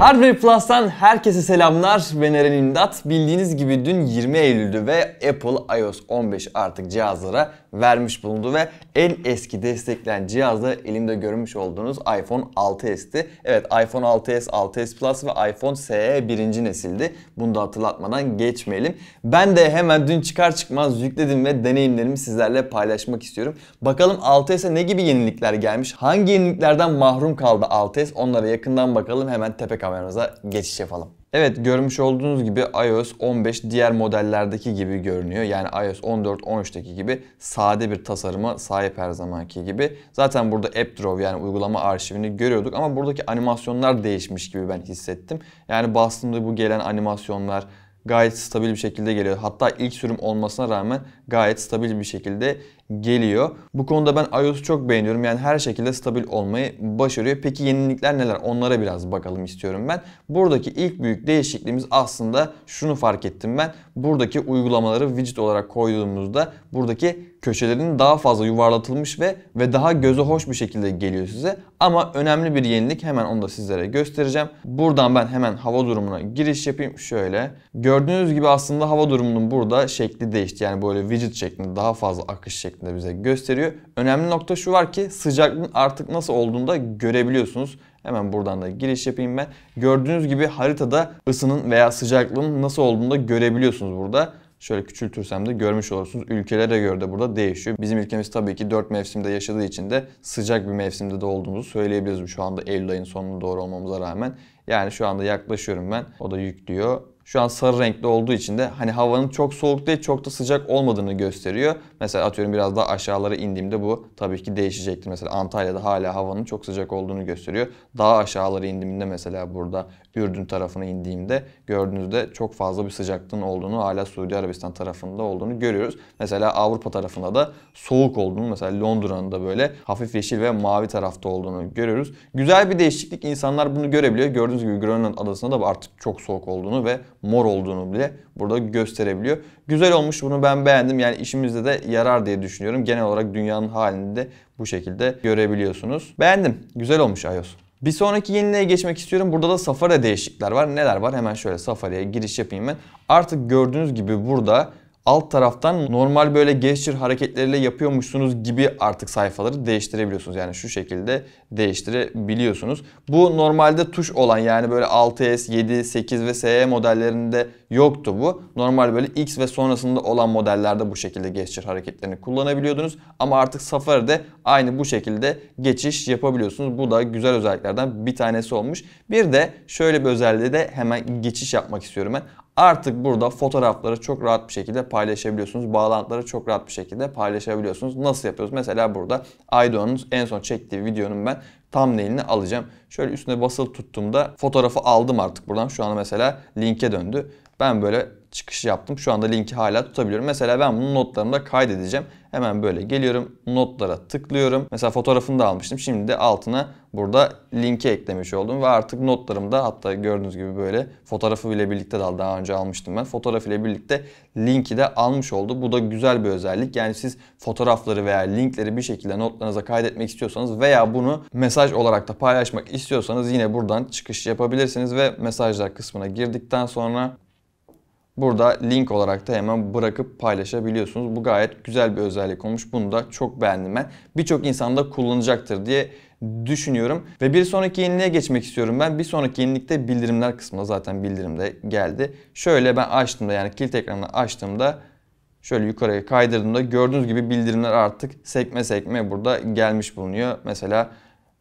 Hardware Plus'tan herkese selamlar. Ben Eren İmdat. Bildiğiniz gibi dün 20 Eylül'dü ve Apple iOS 15 artık cihazlara vermiş bulundu ve en eski desteklenen cihazda elimde görmüş olduğunuz iPhone 6s'ti. Evet iPhone 6s, 6s Plus ve iPhone SE birinci nesildi. Bunu da hatırlatmadan geçmeyelim. Ben de hemen dün çıkar çıkmaz yükledim ve deneyimlerimi sizlerle paylaşmak istiyorum. Bakalım 6s'e ne gibi yenilikler gelmiş? Hangi yeniliklerden mahrum kaldı 6s? Onlara yakından bakalım hemen tepe kameramıza geçiş yapalım. Evet görmüş olduğunuz gibi iOS 15 diğer modellerdeki gibi görünüyor. Yani iOS 14-13'teki gibi sade bir tasarıma sahip her zamanki gibi. Zaten burada App Draw yani uygulama arşivini görüyorduk ama buradaki animasyonlar değişmiş gibi ben hissettim. Yani bastığımda bu gelen animasyonlar gayet stabil bir şekilde geliyor. Hatta ilk sürüm olmasına rağmen gayet stabil bir şekilde geliyor. Bu konuda ben iOS'u çok beğeniyorum. Yani her şekilde stabil olmayı başarıyor. Peki yenilikler neler? Onlara biraz bakalım istiyorum ben. Buradaki ilk büyük değişikliğimiz aslında şunu fark ettim ben. Buradaki uygulamaları widget olarak koyduğumuzda buradaki köşelerin daha fazla yuvarlatılmış ve ve daha göze hoş bir şekilde geliyor size. Ama önemli bir yenilik hemen onu da sizlere göstereceğim. Buradan ben hemen hava durumuna giriş yapayım şöyle. Gördüğünüz gibi aslında hava durumunun burada şekli değişti. Yani böyle widget şeklinde daha fazla akış şekli şeklinde bize gösteriyor. Önemli nokta şu var ki sıcaklığın artık nasıl olduğunu da görebiliyorsunuz. Hemen buradan da giriş yapayım ben. Gördüğünüz gibi haritada ısının veya sıcaklığın nasıl olduğunu da görebiliyorsunuz burada. Şöyle küçültürsem de görmüş olursunuz. Ülkelere göre de burada değişiyor. Bizim ülkemiz tabii ki 4 mevsimde yaşadığı için de sıcak bir mevsimde de olduğumuzu söyleyebiliriz şu anda Eylül ayının sonuna doğru olmamıza rağmen. Yani şu anda yaklaşıyorum ben. O da yüklüyor. Şu an sarı renkli olduğu için de hani havanın çok soğuk değil çok da sıcak olmadığını gösteriyor. Mesela atıyorum biraz daha aşağılara indiğimde bu tabii ki değişecektir. Mesela Antalya'da hala havanın çok sıcak olduğunu gösteriyor. Daha aşağılara indiğimde mesela burada Ürdün tarafına indiğimde gördüğünüzde çok fazla bir sıcaklığın olduğunu hala Suudi Arabistan tarafında olduğunu görüyoruz. Mesela Avrupa tarafında da soğuk olduğunu mesela Londra'nın da böyle hafif yeşil ve mavi tarafta olduğunu görüyoruz. Güzel bir değişiklik insanlar bunu görebiliyor. Gördüğünüz gibi Grönland adasında da artık çok soğuk olduğunu ve mor olduğunu bile burada gösterebiliyor. Güzel olmuş bunu ben beğendim. Yani işimizde de yarar diye düşünüyorum. Genel olarak dünyanın halini de bu şekilde görebiliyorsunuz. Beğendim. Güzel olmuş iOS. Bir sonraki yeniliğe geçmek istiyorum. Burada da Safari'de değişiklikler var. Neler var? Hemen şöyle Safari'ye giriş yapayım ben. Artık gördüğünüz gibi burada alt taraftan normal böyle gesture hareketleriyle yapıyormuşsunuz gibi artık sayfaları değiştirebiliyorsunuz. Yani şu şekilde değiştirebiliyorsunuz. Bu normalde tuş olan yani böyle 6S, 7, 8 ve SE modellerinde yoktu bu. Normal böyle X ve sonrasında olan modellerde bu şekilde gesture hareketlerini kullanabiliyordunuz. Ama artık Safari'de aynı bu şekilde geçiş yapabiliyorsunuz. Bu da güzel özelliklerden bir tanesi olmuş. Bir de şöyle bir özelliği de hemen geçiş yapmak istiyorum ben. Artık burada fotoğrafları çok rahat bir şekilde paylaşabiliyorsunuz. Bağlantıları çok rahat bir şekilde paylaşabiliyorsunuz. Nasıl yapıyoruz? Mesela burada Aydoğan'ın en son çektiği videonun ben thumbnail'ini alacağım. Şöyle üstüne basılı tuttuğumda fotoğrafı aldım artık buradan. Şu an mesela linke döndü. Ben böyle çıkış yaptım. Şu anda linki hala tutabiliyorum. Mesela ben bunu notlarımda kaydedeceğim. Hemen böyle geliyorum. Notlara tıklıyorum. Mesela fotoğrafını da almıştım. Şimdi de altına burada linki eklemiş oldum. Ve artık notlarımda hatta gördüğünüz gibi böyle fotoğrafı ile birlikte de daha önce almıştım ben. Fotoğraf ile birlikte linki de almış oldu. Bu da güzel bir özellik. Yani siz fotoğrafları veya linkleri bir şekilde notlarınıza kaydetmek istiyorsanız veya bunu mesaj olarak da paylaşmak istiyorsanız yine buradan çıkış yapabilirsiniz ve mesajlar kısmına girdikten sonra Burada link olarak da hemen bırakıp paylaşabiliyorsunuz. Bu gayet güzel bir özellik olmuş. Bunu da çok beğendim ben. Birçok insan da kullanacaktır diye düşünüyorum. Ve bir sonraki yeniliğe geçmek istiyorum ben. Bir sonraki yenilikte bildirimler kısmında zaten bildirimde geldi. Şöyle ben açtığımda yani kilit ekranını açtığımda Şöyle yukarıya kaydırdığımda gördüğünüz gibi bildirimler artık sekme sekme burada gelmiş bulunuyor. Mesela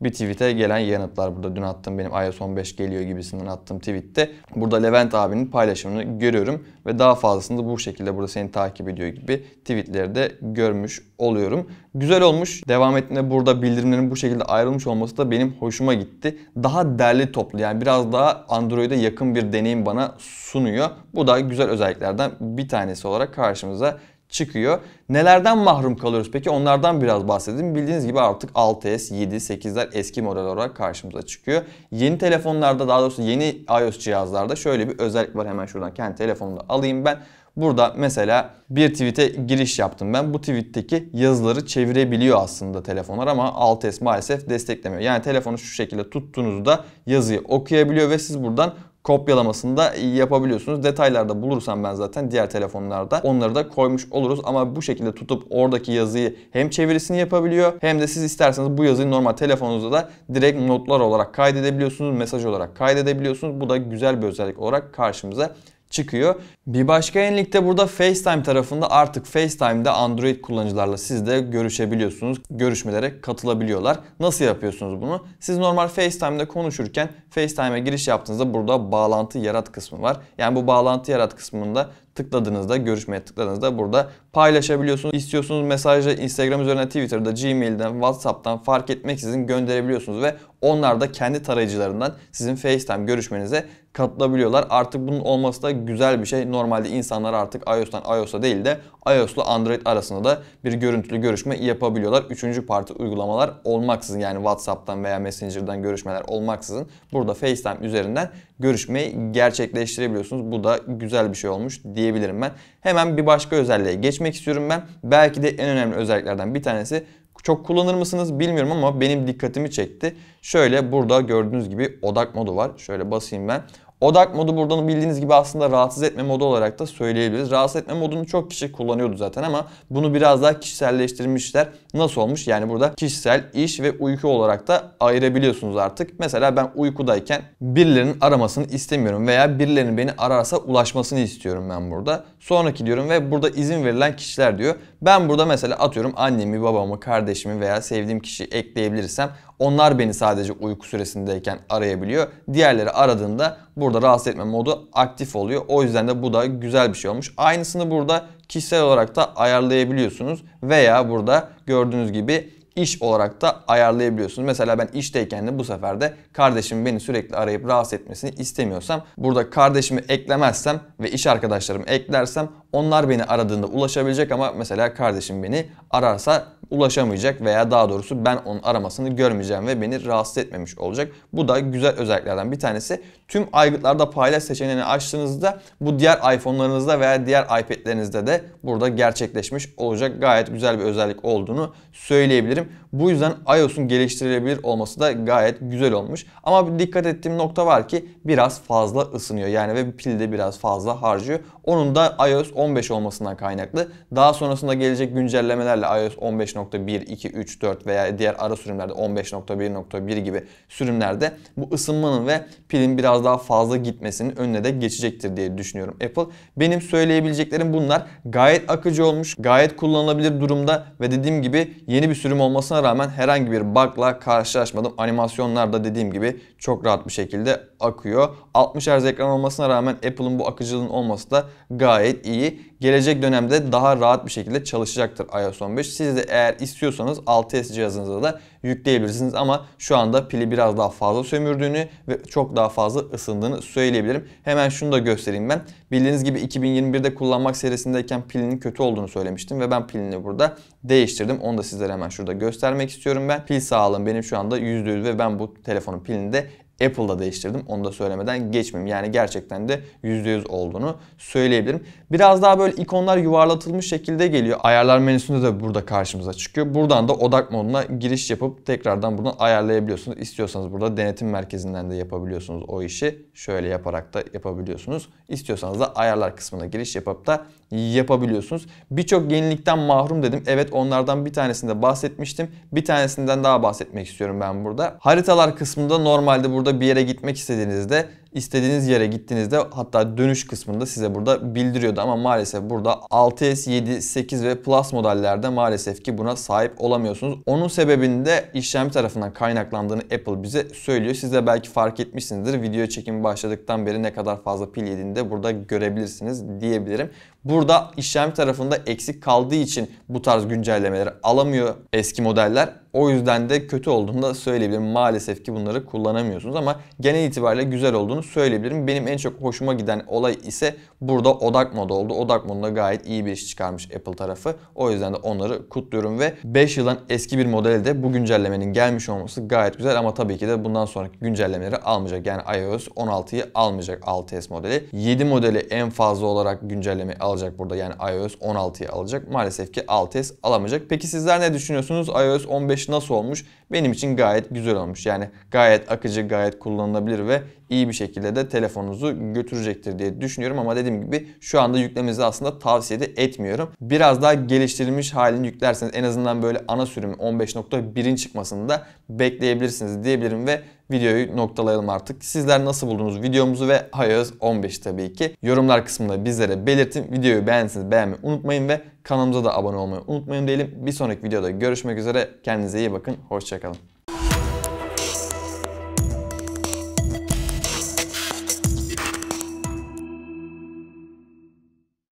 bir tweet'e gelen yanıtlar burada dün attığım benim iOS 15 geliyor gibisinden attığım tweet'te burada Levent abinin paylaşımını görüyorum ve daha fazlasını da bu şekilde burada seni takip ediyor gibi tweetleri de görmüş oluyorum. Güzel olmuş. Devam ettiğinde burada bildirimlerin bu şekilde ayrılmış olması da benim hoşuma gitti. Daha derli toplu yani biraz daha Android'e yakın bir deneyim bana sunuyor. Bu da güzel özelliklerden bir tanesi olarak karşımıza çıkıyor. Nelerden mahrum kalıyoruz peki? Onlardan biraz bahsedelim. Bildiğiniz gibi artık 6S, 7, 8'ler eski model olarak karşımıza çıkıyor. Yeni telefonlarda daha doğrusu yeni iOS cihazlarda şöyle bir özellik var. Hemen şuradan kendi telefonumda alayım ben. Burada mesela bir tweet'e giriş yaptım ben. Bu tweet'teki yazıları çevirebiliyor aslında telefonlar ama 6S maalesef desteklemiyor. Yani telefonu şu şekilde tuttuğunuzda yazıyı okuyabiliyor ve siz buradan kopyalamasını da yapabiliyorsunuz. Detaylarda bulursam ben zaten diğer telefonlarda onları da koymuş oluruz. Ama bu şekilde tutup oradaki yazıyı hem çevirisini yapabiliyor hem de siz isterseniz bu yazıyı normal telefonunuzda da direkt notlar olarak kaydedebiliyorsunuz. Mesaj olarak kaydedebiliyorsunuz. Bu da güzel bir özellik olarak karşımıza çıkıyor. Bir başka yenilikte burada FaceTime tarafında artık FaceTime'de Android kullanıcılarla siz de görüşebiliyorsunuz. Görüşmelere katılabiliyorlar. Nasıl yapıyorsunuz bunu? Siz normal FaceTime'de konuşurken FaceTime'e giriş yaptığınızda burada bağlantı yarat kısmı var. Yani bu bağlantı yarat kısmında tıkladığınızda, görüşmeye tıkladığınızda burada paylaşabiliyorsunuz. İstiyorsunuz mesajı Instagram üzerinden, Twitter'da, Gmail'den, WhatsApp'tan fark etmeksizin gönderebiliyorsunuz ve onlar da kendi tarayıcılarından sizin FaceTime görüşmenize katılabiliyorlar. Artık bunun olması da güzel bir şey. Normalde insanlar artık iOS'tan iOS'a değil de iOS ile Android arasında da bir görüntülü görüşme yapabiliyorlar. Üçüncü parti uygulamalar olmaksızın yani WhatsApp'tan veya Messenger'dan görüşmeler olmaksızın burada FaceTime üzerinden görüşmeyi gerçekleştirebiliyorsunuz. Bu da güzel bir şey olmuş diyebilirim ben. Hemen bir başka özelliğe geçmek istiyorum ben. Belki de en önemli özelliklerden bir tanesi çok kullanır mısınız bilmiyorum ama benim dikkatimi çekti. Şöyle burada gördüğünüz gibi odak modu var. Şöyle basayım ben. Odak modu buradan bildiğiniz gibi aslında rahatsız etme modu olarak da söyleyebiliriz. Rahatsız etme modunu çok kişi kullanıyordu zaten ama bunu biraz daha kişiselleştirmişler. Nasıl olmuş? Yani burada kişisel, iş ve uyku olarak da ayırabiliyorsunuz artık. Mesela ben uykudayken birilerinin aramasını istemiyorum veya birilerinin beni ararsa ulaşmasını istiyorum ben burada. Sonraki diyorum ve burada izin verilen kişiler diyor. Ben burada mesela atıyorum annemi, babamı, kardeşimi veya sevdiğim kişi ekleyebilirsem onlar beni sadece uyku süresindeyken arayabiliyor. Diğerleri aradığında burada burada rahatsız etme modu aktif oluyor. O yüzden de bu da güzel bir şey olmuş. Aynısını burada kişisel olarak da ayarlayabiliyorsunuz. Veya burada gördüğünüz gibi iş olarak da ayarlayabiliyorsunuz. Mesela ben işteyken de bu sefer de kardeşim beni sürekli arayıp rahatsız etmesini istemiyorsam burada kardeşimi eklemezsem ve iş arkadaşlarımı eklersem onlar beni aradığında ulaşabilecek ama mesela kardeşim beni ararsa ulaşamayacak veya daha doğrusu ben onun aramasını görmeyeceğim ve beni rahatsız etmemiş olacak. Bu da güzel özelliklerden bir tanesi. Tüm aygıtlarda paylaş seçeneğini açtığınızda bu diğer iPhone'larınızda veya diğer iPad'lerinizde de burada gerçekleşmiş olacak. Gayet güzel bir özellik olduğunu söyleyebilirim. Bu yüzden iOS'un geliştirilebilir olması da gayet güzel olmuş. Ama bir dikkat ettiğim nokta var ki biraz fazla ısınıyor. Yani ve pil de biraz fazla harcıyor. Onun da iOS 15 olmasından kaynaklı. Daha sonrasında gelecek güncellemelerle iOS 15.1, 2, 3, 4 veya diğer ara sürümlerde 15.1.1 gibi sürümlerde bu ısınmanın ve pilin biraz daha fazla gitmesinin önüne de geçecektir diye düşünüyorum Apple. Benim söyleyebileceklerim bunlar. Gayet akıcı olmuş, gayet kullanılabilir durumda ve dediğim gibi yeni bir sürüm olması olmasına rağmen herhangi bir bug'la karşılaşmadım. Animasyonlar da dediğim gibi çok rahat bir şekilde akıyor. 60 Hz ekran olmasına rağmen Apple'ın bu akıcılığın olması da gayet iyi gelecek dönemde daha rahat bir şekilde çalışacaktır iOS 15. Siz de eğer istiyorsanız 6s cihazınıza da yükleyebilirsiniz ama şu anda pili biraz daha fazla sömürdüğünü ve çok daha fazla ısındığını söyleyebilirim. Hemen şunu da göstereyim ben. Bildiğiniz gibi 2021'de kullanmak serisindeyken pilinin kötü olduğunu söylemiştim ve ben pilini burada değiştirdim. Onu da sizlere hemen şurada göstermek istiyorum ben. Pil sağlığım benim şu anda %100 ve ben bu telefonun pilini de Apple'da değiştirdim. Onu da söylemeden geçmeyeyim. Yani gerçekten de %100 olduğunu söyleyebilirim. Biraz daha böyle ikonlar yuvarlatılmış şekilde geliyor. Ayarlar menüsünde de burada karşımıza çıkıyor. Buradan da odak moduna giriş yapıp tekrardan buradan ayarlayabiliyorsunuz. İstiyorsanız burada denetim merkezinden de yapabiliyorsunuz o işi. Şöyle yaparak da yapabiliyorsunuz. İstiyorsanız da ayarlar kısmına giriş yapıp da yapabiliyorsunuz. Birçok yenilikten mahrum dedim. Evet onlardan bir tanesinde bahsetmiştim. Bir tanesinden daha bahsetmek istiyorum ben burada. Haritalar kısmında normalde burada bir yere gitmek istediğinizde istediğiniz yere gittiğinizde hatta dönüş kısmında size burada bildiriyordu ama maalesef burada 6S, 7, 8 ve Plus modellerde maalesef ki buna sahip olamıyorsunuz. Onun sebebini de işlemci tarafından kaynaklandığını Apple bize söylüyor. Siz de belki fark etmişsinizdir. Video çekimi başladıktan beri ne kadar fazla pil yediğini de burada görebilirsiniz diyebilirim. Burada işlemci tarafında eksik kaldığı için bu tarz güncellemeleri alamıyor eski modeller o yüzden de kötü olduğunu da söyleyebilirim. Maalesef ki bunları kullanamıyorsunuz ama genel itibariyle güzel olduğunu söyleyebilirim. Benim en çok hoşuma giden olay ise burada odak modu oldu. Odak modunda gayet iyi bir iş çıkarmış Apple tarafı. O yüzden de onları kutluyorum ve 5 yıldan eski bir modeli de bu güncellemenin gelmiş olması gayet güzel ama tabii ki de bundan sonraki güncellemeleri almayacak. Yani iOS 16'yı almayacak 6s modeli. 7 modeli en fazla olarak güncelleme alacak burada. Yani iOS 16'yı alacak. Maalesef ki 6s alamayacak. Peki sizler ne düşünüyorsunuz? iOS 15 5 nasıl olmuş? Benim için gayet güzel olmuş. Yani gayet akıcı, gayet kullanılabilir ve iyi bir şekilde de telefonunuzu götürecektir diye düşünüyorum. Ama dediğim gibi şu anda yüklemenizi aslında tavsiye de etmiyorum. Biraz daha geliştirilmiş halini yüklerseniz en azından böyle ana sürüm 15.1'in çıkmasında bekleyebilirsiniz diyebilirim ve videoyu noktalayalım artık. Sizler nasıl buldunuz videomuzu ve iOS 15 tabii ki. Yorumlar kısmında bizlere belirtin. Videoyu beğendiyseniz beğenmeyi unutmayın ve kanalımıza da abone olmayı unutmayın diyelim. Bir sonraki videoda görüşmek üzere. Kendinize iyi bakın. Hoşçakalın.